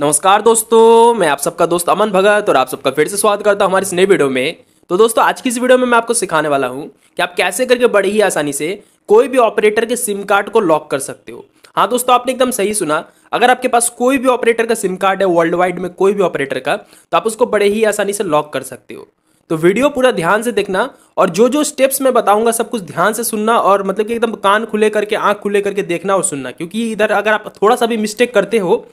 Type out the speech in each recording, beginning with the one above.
नमस्कार दोस्तों मैं आप सबका दोस्त अमन भगत और आप सबका फिर से स्वागत करता हूँ हमारे इस नए वीडियो में तो दोस्तों आज की इस वीडियो में मैं आपको सिखाने वाला हूँ कि आप कैसे करके बड़े ही आसानी से कोई भी ऑपरेटर के सिम कार्ड को लॉक कर सकते हो हाँ दोस्तों आपने एकदम सही सुना अगर आपके पास कोई भी ऑपरेटर का सिम कार्ड है वर्ल्ड वाइड में कोई भी ऑपरेटर का तो आप उसको बड़े ही आसानी से लॉक कर सकते हो तो वीडियो पूरा ध्यान से देखना और जो जो स्टेप्स मैं बताऊंगा सब कुछ ध्यान से सुनना और मतलब कि एकदम कान खुले करके आंख खुले करके देखना और सुनना क्योंकि इधर अगर आप थोड़ा सा भी मिस्टेक करते हो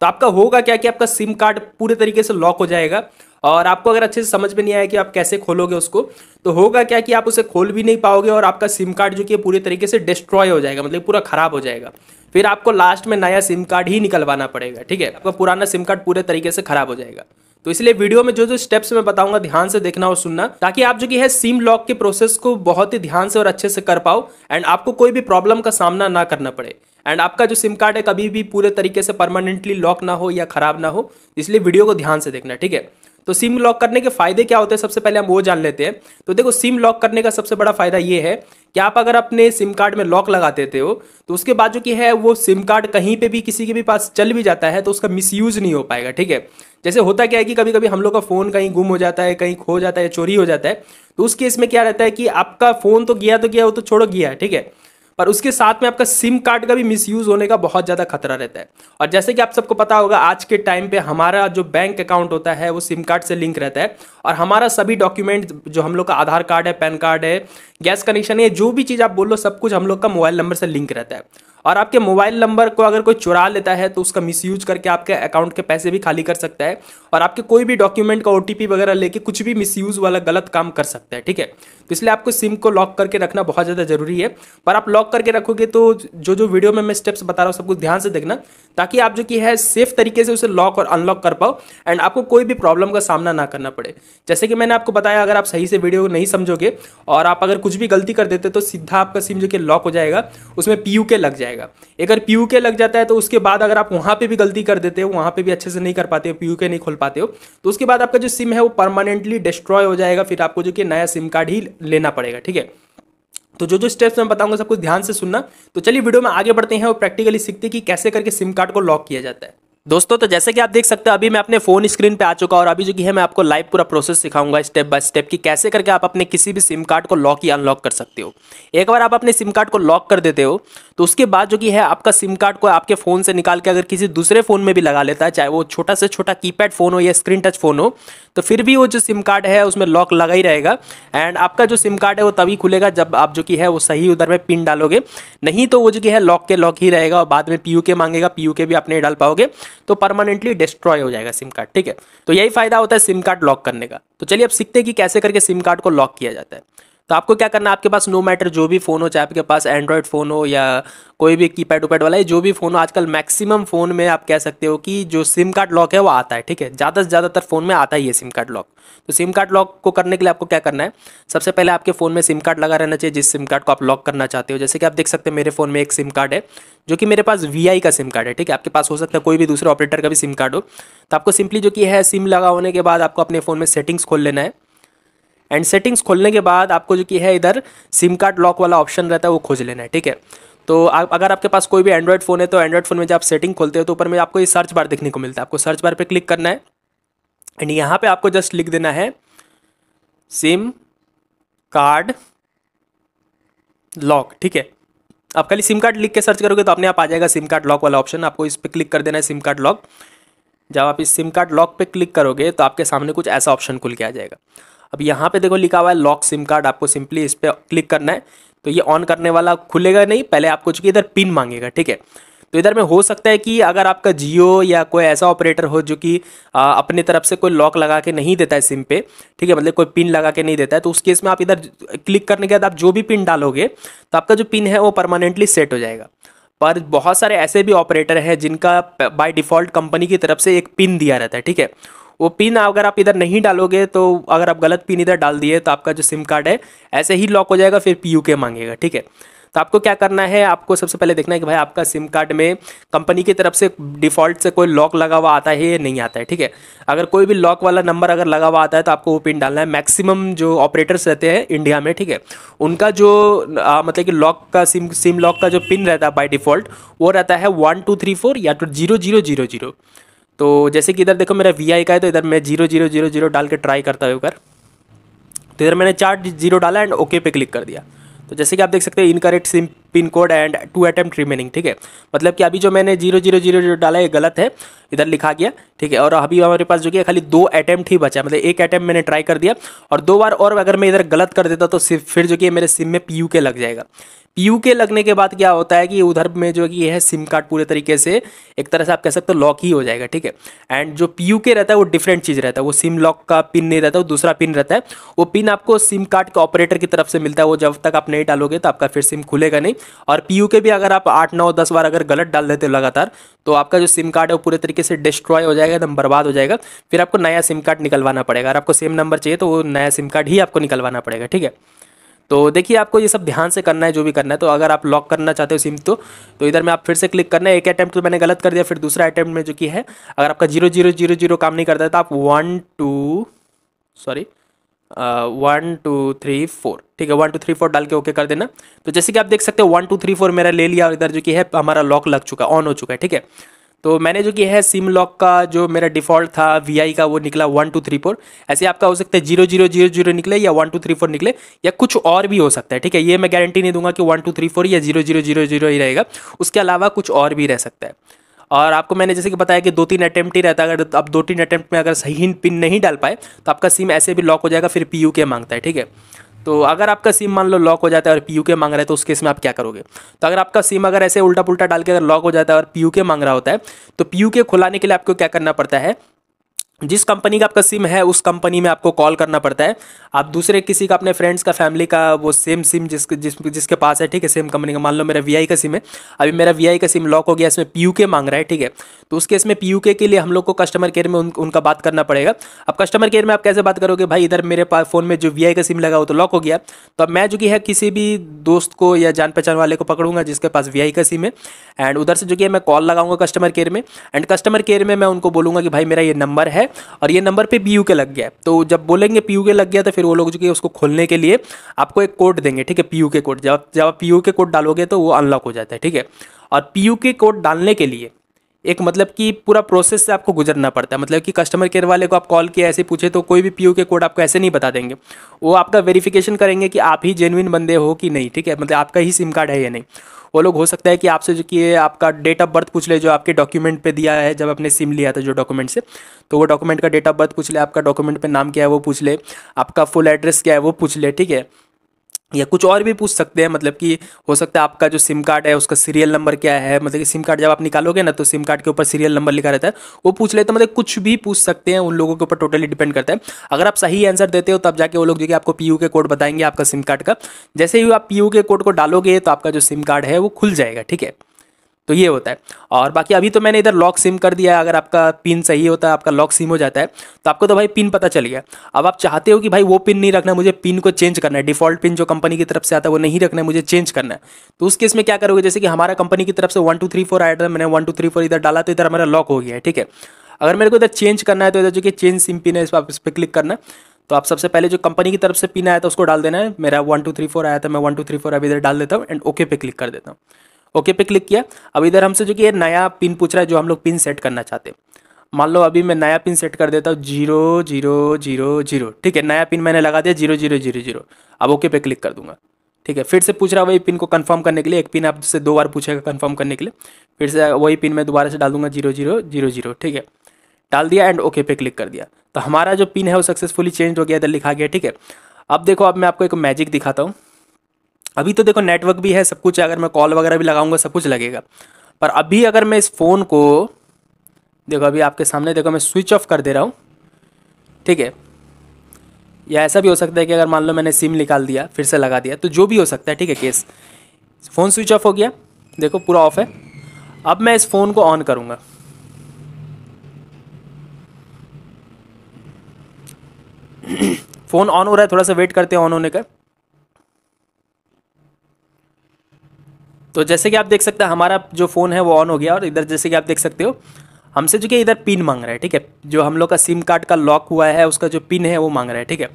तो आपका होगा क्या कि आपका सिम कार्ड पूरे तरीके से लॉक हो जाएगा और आपको अगर अच्छे से समझ में नहीं आया कि आप कैसे खोलोगे उसको तो होगा क्या कि आप उसे खोल भी नहीं पाओगे और आपका सिम कार्ड जो कि पूरे तरीके से डिस्ट्रॉय हो जाएगा मतलब पूरा खराब हो जाएगा फिर आपको लास्ट में नया सिम कार्ड ही निकलवाना पड़ेगा ठीक है आपका पुराना सिम कार्ड पूरे तरीके से खराब हो जाएगा तो इसलिए वीडियो में जो जो स्टेप्स मैं बताऊंगा ध्यान से देखना और सुनना ताकि आप जो कि है सिम लॉक के प्रोसेस को बहुत ही ध्यान से और अच्छे से कर पाओ एंड आपको कोई भी प्रॉब्लम का सामना ना करना पड़े एंड आपका जो सिम कार्ड है कभी भी पूरे तरीके से परमानेंटली लॉक ना हो या ख़राब ना हो इसलिए वीडियो को ध्यान से देखना ठीक है तो सिम लॉक करने के फायदे क्या होते हैं सबसे पहले हम वो जान लेते हैं तो देखो सिम लॉक करने का सबसे बड़ा फायदा ये है कि आप अगर अपने सिम कार्ड में लॉक लगा देते हो तो उसके बाद जो कि है वो सिम कार्ड कहीं पे भी किसी के भी पास चल भी जाता है तो उसका मिसयूज नहीं हो पाएगा ठीक है जैसे होता क्या है कि कभी कभी हम लोग का फ़ोन कहीं गुम हो जाता है कहीं खो जाता है चोरी हो जाता है तो उस केस में क्या रहता है कि आपका फ़ोन तो गया तो गया वो तो छोड़ो गया ठीक है पर उसके साथ में आपका सिम कार्ड का भी मिस यूज होने का बहुत ज़्यादा खतरा रहता है और जैसे कि आप सबको पता होगा आज के टाइम पे हमारा जो बैंक अकाउंट होता है वो सिम कार्ड से लिंक रहता है और हमारा सभी डॉक्यूमेंट जो हम लोग का आधार कार्ड है पैन कार्ड है गैस कनेक्शन है जो भी चीज़ आप बोल लो सब कुछ हम लोग का मोबाइल नंबर से लिंक रहता है और आपके मोबाइल नंबर को अगर कोई चुरा लेता है तो उसका मिसयूज करके आपके अकाउंट के पैसे भी खाली कर सकता है और आपके कोई भी डॉक्यूमेंट का ओ वगैरह लेके कुछ भी मिसयूज वाला गलत काम कर सकता है ठीक है तो इसलिए आपको सिम को लॉक करके रखना बहुत ज़्यादा जरूरी है पर आप लॉक करके रखोगे तो जो जो वीडियो में मैं स्टेप्स बता रहा हूँ सब कुछ ध्यान से देखना ताकि आप जो कि है सेफ तरीके से उसे लॉक और अनलॉक कर पाओ एंड आपको कोई भी प्रॉब्लम का सामना ना करना पड़े जैसे कि मैंने आपको बताया अगर आप सही से वीडियो नहीं समझोगे और आप अगर कुछ भी गलती कर देते तो सीधा आपका सिम जो कि लॉक हो जाएगा उसमें पी लग जाएगा जाएगा अगर पी के लग जाता है तो उसके बाद अगर आप वहाँ पे भी गलती कर देते हो वहाँ पे भी अच्छे से नहीं कर पाते हो पी के नहीं खोल पाते हो तो उसके बाद आपका जो सिम है वो परमानेंटली डिस्ट्रॉय हो जाएगा फिर आपको जो कि नया सिम कार्ड ही लेना पड़ेगा ठीक है तो जो जो स्टेप्स मैं बताऊंगा सब कुछ ध्यान से सुनना तो चलिए वीडियो में आगे बढ़ते हैं और प्रैक्टिकली सीखते हैं कि कैसे करके सिम कार्ड को लॉक किया जाता है दोस्तों तो जैसे कि आप देख सकते हैं अभी मैं अपने फोन स्क्रीन पे आ चुका और अभी जो कि है मैं आपको लाइव पूरा प्रोसेस सिखाऊंगा स्टेप बाय स्टेप कि कैसे करके आप अपने किसी भी सिम कार्ड को लॉक या अनलॉक कर सकते हो एक बार आप अपने सिम कार्ड को लॉक कर देते हो तो उसके बाद जो कि है आपका सिम कार्ड को आपके फ़ोन से निकाल के अगर किसी दूसरे फ़ोन में भी लगा लेता है चाहे वो छोटा से छोटा की फ़ोन हो या स्क्रीन टच फ़ोन हो तो फिर भी वो जो सिम कार्ड है उसमें लॉक लगा ही रहेगा एंड आपका जो सिम कार्ड है वो तभी खुलेगा जब आप जो कि है वो सही उधर में पिन डालोगे नहीं तो वो जो कि है लॉक के लॉक ही रहेगा और बाद में पी के मांगेगा पी के भी आप नहीं डाल पाओगे तो परमानेंटली डिस्ट्रॉय हो जाएगा सिम कार्ड ठीक है तो यही फायदा होता है सिम कार्ड लॉक करने का तो चलिए अब सीखते हैं कि कैसे करके सिम कार्ड को लॉक किया जाता है तो आपको क्या करना आपके पास नो मैटर जो भी फ़ोन हो चाहे आपके पास एंड्रॉयड फ़ोन हो या कोई भी की पैड उपैड वाला है जो भी फ़ोन हो आजकल मैक्सिमम फ़ोन में आप कह सकते हो कि जो सिम कार्ड लॉक है वो आता है ठीक है ज़्यादा से ज़्यादातर फ़ोन में आता ही है सिम कार्ड लॉक तो सिम कार्ड लॉक को करने के लिए आपको क्या करना है सबसे पहले आपके फ़ोन में सिम कार्ड लगा रहना चाहिए जिस सिम कार्ड को आप लॉक करना चाहते हो जैसे कि आप देख सकते हैं मेरे फ़ोन में एक सिम कार्ड है जो कि मेरे पास वी का सिम कार्ड है ठीक है आपके पास हो सकता है कोई भी दूसरे ऑपरेटर का भी सिम कार्ड हो तो आपको सिंपली जो कि है सिम लगा होने के बाद आपको अपने फ़ोन में सेटिंग्स खोल लेना है एंड सेटिंग्स खोलने के बाद आपको जो कि है इधर सिम कार्ड लॉक वाला ऑप्शन रहता है वो खोज लेना है ठीक है तो अगर आपके पास कोई भी एंड्रॉइड फ़ोन है तो एंड्रॉयड फ़ोन में जब आप सेटिंग खोलते हो तो ऊपर में आपको ये सर्च बार देखने को मिलता है आपको सर्च बार पर क्लिक करना है एंड यहाँ पर आपको जस्ट लिख देना है सिम कार्ड लॉक ठीक है आप खाली सिम कार्ड लिख के सर्च करोगे तो अपने आप आ जाएगा सिम कार्ड लॉक वाला ऑप्शन आपको इस पर क्लिक कर देना है सिम कार्ड लॉक जब आप इस सिम कार्ड लॉक पे क्लिक करोगे तो आपके सामने कुछ ऐसा ऑप्शन खुल के आ जाएगा अब यहाँ पे देखो लिखा हुआ है लॉक सिम कार्ड आपको सिंपली इस पर क्लिक करना है तो ये ऑन करने वाला खुलेगा नहीं पहले आपको चूंकि इधर पिन मांगेगा ठीक है तो इधर में हो सकता है कि अगर आपका जियो या कोई ऐसा ऑपरेटर हो जो कि अपने तरफ से कोई लॉक लगा के नहीं देता है सिम पे ठीक है मतलब कोई पिन लगा के नहीं देता है तो उस केस में आप इधर क्लिक करने के बाद आप जो भी पिन डालोगे तो आपका जो पिन है वो परमानेंटली सेट हो जाएगा पर बहुत सारे ऐसे भी ऑपरेटर हैं जिनका बाय डिफ़ॉल्ट कंपनी की तरफ से एक पिन दिया रहता है ठीक है वो पिन अगर आप इधर नहीं डालोगे तो अगर आप गलत पिन इधर डाल दिए तो आपका जो सिम कार्ड है ऐसे ही लॉक हो जाएगा फिर पी के मांगेगा ठीक है तो आपको क्या करना है आपको सबसे पहले देखना है कि भाई आपका सिम कार्ड में कंपनी की तरफ से डिफ़ॉल्ट से कोई लॉक लगा हुआ आता है या नहीं आता है ठीक है अगर कोई भी लॉक वाला नंबर अगर लगा हुआ आता है तो आपको वो पिन डालना है मैक्सिमम जो ऑपरेटर्स रहते हैं इंडिया में ठीक है उनका जो आ, मतलब कि लॉक का सिम सिम लॉक का जो पिन रहता है बाई डिफ़ॉल्ट वो रहता है वन टू थ्री फोर या तो जीरो जीरो जीरो जीरो तो जैसे कि इधर देखो मेरा वी का है तो इधर मैं जीरो जीरो जीरो जीरो डाल के ट्राई करता हूँ कर तो इधर मैंने चार जीरो डाला एंड ओके पे क्लिक कर दिया तो जैसे कि आप देख सकते हैं incorrect SIM PIN code and two attempt remaining ठीक है मतलब कि अभी जो मैंने जीरो जीरो जीरो जीरो डाला है गलत है इधर लिखा गया ठीक है और अभी हमारे पास जो कि खाली दो अटैम्प्ट ही बचा मतलब एक अटैम्प्ट मैंने ट्राई कर दिया और दो बार और अगर मैं इधर गलत कर देता तो फिर जो कि मेरे सिम में पी के लग जाएगा यू के लगने के बाद क्या होता है कि उधर में जो कि यह है सिम कार्ड पूरे तरीके से एक तरह से आप कह सकते हो लॉक ही हो जाएगा ठीक है एंड जो पी यू के रहता है वो डिफरेंट चीज़ रहता है वो सिम लॉक का पिन नहीं रहता वो दूसरा पिन रहता है वो पिन आपको सिम कार्ड के ऑपरेटर की तरफ से मिलता है वो जब तक आप नहीं डालोगे तो आपका फिर सिम खुलेगा नहीं और पी यू के भी अगर आप आठ नौ दस बार अगर गलत डाल देते हो लगातार तो आपका जो सिम कार्ड है वो पूरे तरीके से डिस्ट्रॉय हो जाएगा एकदम बर्बाद हो जाएगा फिर आपको नया सिम कार्ड निकलवाना पड़ेगा अगर आपको सेम नंबर चाहिए तो वो नया सिम कार्ड ही आपको निकलवाना पड़ेगा ठीक है तो देखिए आपको ये सब ध्यान से करना है जो भी करना है तो अगर आप लॉक करना चाहते हो सिम तो तो इधर में आप फिर से क्लिक करना है एक अटैम्प्ट तो मैंने गलत कर दिया फिर दूसरा अटैम्प्ट में जो कि है अगर आपका जीरो जीरो जीरो जीरो काम नहीं करता है तो आप one two sorry one two three four ठीक है वन टू थ्री फोर डाल के ओके कर देना तो जैसे कि आप देख सकते हो वन टू थ्री फोर मेरा ले लिया और इधर जो कि है हमारा लॉक लग चुका है ऑन हो चुका है ठीक है तो मैंने जो किया है सिम लॉक का जो मेरा डिफॉल्ट था वी का वो निकला वन टू थ्री फोर ऐसे आपका हो सकता है जीरो जीरो जीरो जीरो निकले या वन टू थ्री फोर निकले या कुछ और भी हो सकता है ठीक है ये मैं गारंटी नहीं दूंगा कि वन टू थ्री फोर या जीरो जीरो जीरो जीरो ही रहेगा उसके अलावा कुछ और भी रह सकता है और आपको मैंने जैसे कि बताया कि दो तीन अटैम्प्ट ही रहता है अगर आप दो तीन अटैम्प्ट में अगर सही पिन नहीं डाल पाए तो आपका सिम ऐसे भी लॉक हो जाएगा फिर पी के मांगता है ठीक है तो अगर आपका सिम मान लो लॉक हो जाता है और पी मांग रहा है तो उस केस में आप क्या करोगे तो अगर आपका सिम अगर ऐसे उल्टा पुल्टा डाल के अगर लॉक हो जाता है और पी मांग रहा होता है तो पी खुलाने के लिए आपको क्या करना पड़ता है जिस कंपनी का आपका सिम है उस कंपनी में आपको कॉल करना पड़ता है आप दूसरे किसी का अपने फ्रेंड्स का फैमिली का वो सेम सिम जिस, जिस जिसके पास है ठीक है सेम कंपनी का मान लो मेरा वी का सिम है अभी मेरा वी का सिम लॉक हो गया इसमें पी मांग रहा है ठीक है तो उस केस में पी के लिए हम लोग को कस्टमर केयर में उन, उनका बात करना पड़ेगा अब कस्टमर केयर में आप कैसे बात करोगे भाई इधर मेरे पास फ़ोन में जो वी का सिम लगा हो तो लॉक हो गया तो अब मैं जो कि है किसी भी दोस्त को या जान पहचान वाले को पकड़ूंगा जिसके पास वी का सिम है एंड उधर से जो कि मैं कॉल लगाऊंगा कस्टमर केयर में एंड कस्टमर केयर में मैं उनको बोलूँगा कि भाई मेरा ये नंबर है है और ये नंबर पे पी के लग गया है तो जब बोलेंगे पी के लग गया तो फिर वो लोग जो कि उसको खोलने के लिए आपको एक कोड देंगे ठीक है पी के कोड जब जब आप पी के कोड डालोगे तो वो अनलॉक हो जाता है ठीक है और पी के कोड डालने के लिए एक मतलब कि पूरा प्रोसेस से आपको गुजरना पड़ता है मतलब कि कस्टमर केयर वाले को आप कॉल किया ऐसे पूछे तो कोई भी पी के कोड आपको ऐसे नहीं बता देंगे वो आपका वेरिफिकेशन करेंगे कि आप ही जेनुइन बंदे हो कि नहीं ठीक है मतलब आपका ही सिम कार्ड है या नहीं वो लोग हो सकता है कि आपसे जो कि आपका डेट ऑफ बर्थ पूछ ले जो आपके डॉक्यूमेंट पे दिया है जब आपने सिम लिया था जो डॉक्यूमेंट से तो वो डॉक्यूमेंट का डेट ऑफ बर्थ पूछ ले आपका डॉक्यूमेंट पे नाम क्या है वो पूछ ले आपका फुल एड्रेस क्या है वो पूछ ले ठीक है या कुछ और भी पूछ सकते हैं मतलब कि हो सकता है आपका जो सिम कार्ड है उसका सीरियल नंबर क्या है मतलब कि सिम कार्ड जब आप निकालोगे ना तो सिम कार्ड के ऊपर सीरियल नंबर लिखा रहता है वो पूछ लेते हैं मतलब कुछ भी पूछ सकते हैं उन लोगों के ऊपर टोटली डिपेंड करता है अगर आप सही आंसर देते हो तब जाके वो लोग जो कि आपको पी के कोड बताएंगे आपका सिम कार्ड का जैसे ही आप पी के कोड को डालोगे तो आपका जो सिम कार्ड है वो खुल जाएगा ठीक है तो ये होता है और बाकी अभी तो मैंने इधर लॉक सिम कर दिया है अगर आपका पिन सही होता है आपका लॉक सिम हो जाता है तो आपको तो भाई पिन पता चल गया अब आप चाहते हो कि भाई वो पिन नहीं रखना मुझे पिन को चेंज करना है डिफॉल्ट पिन जो कंपनी की तरफ से आता है वो नहीं रखना है मुझे चेंज करना है तो उस केस में क्या करोगे जैसे कि हमारा कंपनी की तरफ से वन टू थ्री फोर आया था मैंने वन टू थ्री फोर इधर डाला तो इधर हमारा लॉक हो गया है ठीक है अगर मेरे को इधर चेंज करना है तो इधर जो कि चेंज सिम पिन है इस पर आप इस पर क्लिक करना है तो आप सबसे पहले जो कंपनी की तरफ से पिन आया था उसको डाल देना है मेरा वन टू थ्री फोर आया था मैं वन टू थ्री फोर अभी इधर डाल देता हूँ एंड ओके पे क्लिक कर देता हूँ ओके पे क्लिक किया अब इधर हमसे जो कि ये नया पिन पूछ रहा है जो हम लोग पिन सेट करना चाहते हैं मान लो अभी मैं नया पिन सेट कर देता हूँ जीरो जीरो जीरो जीरो ठीक है नया पिन मैंने लगा दिया जीरो जीरो जीरो जीरो अब ओके पे क्लिक कर दूंगा ठीक है फिर से पूछ रहा है वही पिन को कंफर्म करने के लिए एक पिन आपसे दो बार पूछेगा कंफर्म करने के लिए फिर से वही पिन मैं दोबारा से डाल दूंगा जीरो जीरो जीरो जीरो ठीक है डाल दिया एंड ओके पे क्लिक कर दिया तो हमारा जो पिन है वो सक्सेसफुली चेंज हो गया इधर लिखा गया ठीक है अब देखो अब मैं आपको एक मैजिक दिखाता हूँ अभी तो देखो नेटवर्क भी है सब कुछ है अगर मैं कॉल वगैरह भी लगाऊंगा सब कुछ लगेगा पर अभी अगर मैं इस फ़ोन को देखो अभी आपके सामने देखो मैं स्विच ऑफ कर दे रहा हूँ ठीक है या ऐसा भी हो सकता है कि अगर मान लो मैंने सिम निकाल दिया फिर से लगा दिया तो जो भी हो सकता है ठीक है केस फ़ोन स्विच ऑफ हो गया देखो पूरा ऑफ है अब मैं इस फ़ोन को ऑन करूँगा फ़ोन ऑन हो रहा है थोड़ा सा वेट करते हैं ऑन होने का तो जैसे कि आप देख सकते हैं हमारा जो फ़ोन है वो ऑन हो गया और इधर जैसे कि आप देख सकते हो हमसे जो कि इधर पिन मांग रहा है ठीक है जो हम लोग का सिम कार्ड का लॉक हुआ है उसका जो पिन है वो मांग रहा है ठीक है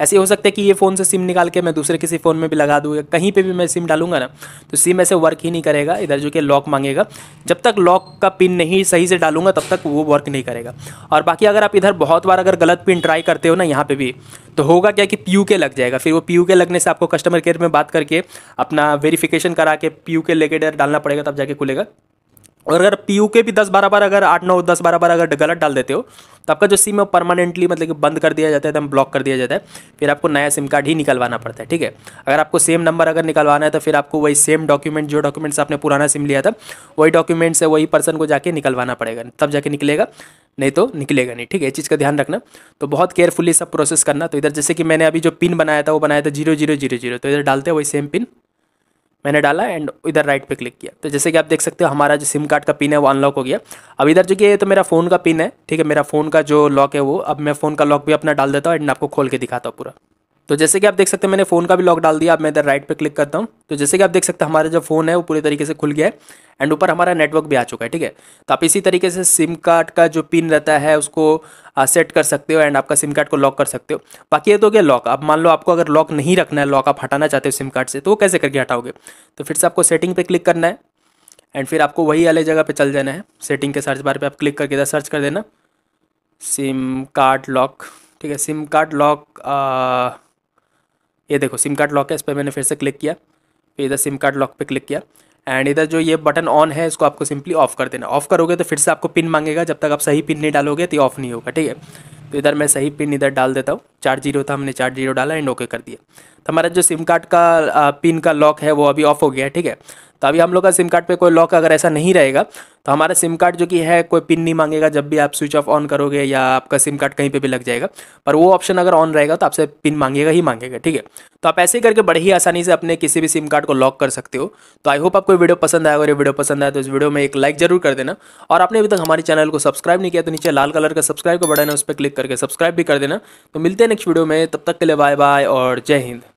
ऐसे हो सकता है कि ये फ़ोन से सिम निकाल के मैं दूसरे किसी फ़ोन में भी लगा दूँगा कहीं पर भी मैं सिम डालूंगा ना तो सिम ऐसे वर्क ही नहीं करेगा इधर जो कि लॉक मांगेगा जब तक लॉक का पिन नहीं सही से डालूंगा तब तक वो वर्क नहीं करेगा और बाकी अगर आप इधर बहुत बार अगर गलत पिन ट्राई करते हो ना यहाँ पर भी तो होगा क्या कि पी के लग जाएगा फिर वो पी के लगने से आपको कस्टमर केयर में बात करके अपना वेरीफिकेशन करा के पी यू के लेके डालना पड़ेगा तब जाके खुलेगा और अगर पी के भी दस बारह बार अगर आठ नौ दस बारह बार अगर गलत डाल देते हो तो आपका जो सिम है परमानेंटली मतलब कि बंद कर दिया जाता है एकदम ब्लॉक कर दिया जाता है फिर आपको नया सिम कार्ड ही निकलवाना पड़ता है ठीक है अगर आपको सेम नंबर अगर निकलवाना है तो फिर आपको वही सेम डॉक्यूमेंट जो डॉक्यूमेंट्स आपने पुराना सिम लिया था वही डॉक्यूमेंट्स है वही पर्सन को जाके निकलवाना पड़ेगा तब जाके निकलेगा नहीं तो निकलेगा नहीं ठीक है इस चीज़ का ध्यान रखना तो बहुत केयरफुली सब प्रोसेस करना तो इधर जैसे कि मैंने अभी जो पिन बनाया था वो बनाया था जीरो जीरो जीरो जीरो तो इधर डालते हैं वही सेम पिन मैंने डाला एंड इधर राइट पे क्लिक किया तो जैसे कि आप देख सकते हो हमारा जो सिम कार्ड का पिन है वो अनलॉक हो गया अब इधर जो कि ये तो मेरा फ़ोन का पिन है ठीक है मेरा फ़ोन का जो लॉक है वो अब मैं फ़ोन का लॉक भी अपना डाल देता हूँ एंड आपको खोल के दिखाता हूँ पूरा तो जैसे कि आप देख सकते हैं मैंने फ़ोन का भी लॉक डाल दिया अब मैं इधर राइट पे क्लिक करता हूँ तो जैसे कि आप देख सकते हैं हमारा जो फ़ोन है वो पूरी तरीके से खुल गया है एंड ऊपर हमारा नेटवर्क भी आ चुका है ठीक है तो आप इसी तरीके से सिम कार्ड का जो पिन रहता है उसको सेट कर सकते हो एंड आपका सिम कार्ड को लॉक कर सकते हो बाकी ये तो क्या लॉक आप मान लो आपको अगर लॉक नहीं रखना है लॉक आप हटाना चाहते हो सिम कार्ड से तो वो कैसे करके हटाओगे तो फिर से आपको सेटिंग पर क्लिक करना है एंड फिर आपको वही वाले जगह पर चल जाना है सेटिंग के सर्च बार पर आप क्लिक करके इधर सर्च कर देना सिम कार्ड लॉक ठीक है सिम कार्ड लॉक ये देखो सिम कार्ड लॉक है इस पर मैंने फिर से क्लिक किया फिर इधर सिम कार्ड लॉक पे क्लिक किया एंड इधर जो ये बटन ऑन है इसको आपको सिंपली ऑफ कर देना ऑफ करोगे तो फिर से आपको पिन मांगेगा जब तक आप सही पिन नहीं डालोगे तो ऑफ नहीं होगा ठीक है तो इधर मैं सही पिन इधर डाल देता हूँ चार जीरो था हमने चार जीरो डाला एंड ओके कर दिया तो हमारा जो सिम कार्ड का पिन का लॉक है वो अभी ऑफ हो गया है ठीक है तो अभी हम लोग का सिम कार्ड पे कोई लॉक अगर ऐसा नहीं रहेगा तो हमारा सिम कार्ड जो कि है कोई पिन नहीं मांगेगा जब भी आप स्विच ऑफ ऑन करोगे या आपका सिम कार्ड कहीं पर भी लग जाएगा पर वो ऑप्शन अगर ऑन रहेगा तो आपसे पिन मांगेगा ही मांगेगा ठीक है तो आप ऐसे करके बड़े ही आसानी से अपने किसी भी सिम कार्ड को लॉक कर सकते हो तो आई होप आपको वीडियो पसंद आया अगर ये वीडियो पसंद आया तो इस वीडियो में एक लाइक जरूर कर देना और आपने अभी तक हमारे चैनल को सब्सक्राइब नहीं किया तो नीचे लाल कलर का सब्सक्राइब का बटन है उस पर क्लिक करके सब्सक्राइब भी कर देना तो मिलते हैं नेक्स्ट वीडियो में तब तक के लिए बाय बाय और जय हिंद